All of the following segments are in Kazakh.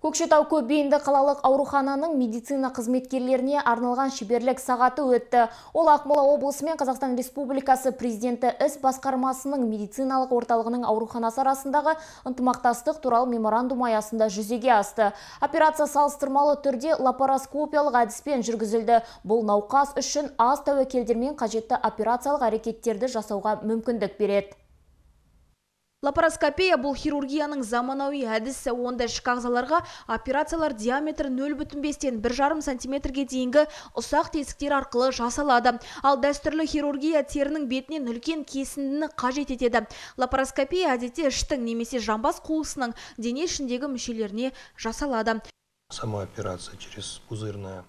Көкшетау көпбейінді қалалық аурухананың медицина қызметкерлеріне арналған шеберлік сағаты өтті. Ол Ақмола облысы мен Қазақстан Республикасы президенті іс басқармасының медициналық орталығының ауруханасы арасындағы ынтымақтастық туралы меморандум аясында жүзеге асты. Операция салыстырмалы түрде лапароскопиялық әдіспен жүргізілді. Бұл науқас үшін аз тәуекелдермен қажетті операциялық әрекеттерді жасауға мүмкіндік береді лапароскопия бұл хирургияның заманауи әдісі онда ішкі ағзаларға операциялар диаметр 0,5-тен 1,5 бір сантиметрге дейінгі ұсақ тесіктер арқылы жасалады ал дәстүрлі хирургия терінің бетінен үлкен кесіндіні қажет етеді лапароскопия әдетте іштің немесе жамбас қолысының дене ішіндегі мүшелеріне жасалады сама операция через пузырная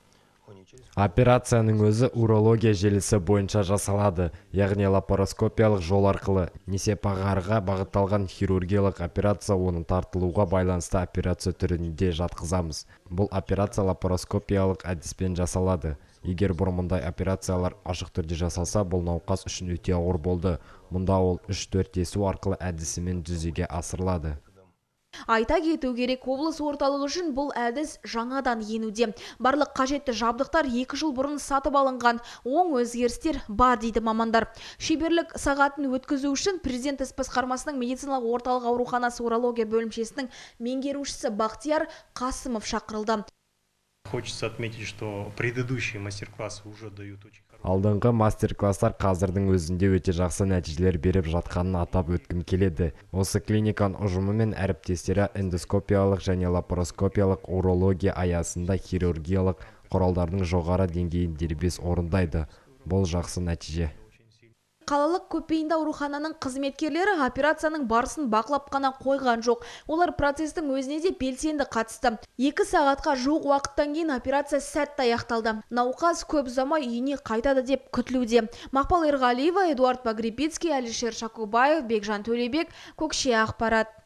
операцияның өзі урология желісі бойынша жасалады яғни лапароскопиялық жол арқылы несепағарға бағытталған хирургиялық операция оны тартылуға байланысты операция түрінде жатқызамыз бұл операция лапароскопиялық әдіспен жасалады егер бұрын мұндай операциялар ашық түрде жасалса бұл науқас үшін өте ауыр болды мұнда ол үш төрт тесу арқылы әдісімен жүзеге асырылады айта кету керек облыс орталығы үшін бұл әдіс жаңадан енуде барлық қажетті жабдықтар екі жыл бұрын сатып алынған оң өзгерістер бар дейді мамандар шеберлік сағатын өткізу үшін президент іс басқармасының медициналық орталық ауруханасы урология бөлімшесінің меңгерушісі бақтияр қасымов шақырылды хочется отметить что предыдущие мастер классы уже дают очень алдыңғы мастер класстар қазірдің өзінде өте жақсы нәтижелер беріп жатқанын атап өткім келеді осы клиниканың ұжымы мен әріптестері эндоскопиялық және лапароскопиялық урология аясында хирургиялық құралдардың жоғары деңгейін дербес орындайды бұл жақсы нәтиже қалалық көпейінді аурухананың қызметкерлері операцияның барысын бақылап қана қойған жоқ олар процестің өзіне де белсенді қатысты екі сағатқа жоқ уақыттан кейін операция сәтті аяқталды науқас көп ұзамай үйіне қайтады деп күтілуде мақпал ерғалиева эдуард погребицкий Алишер шакубаев бекжан төлебек көкше ақпарат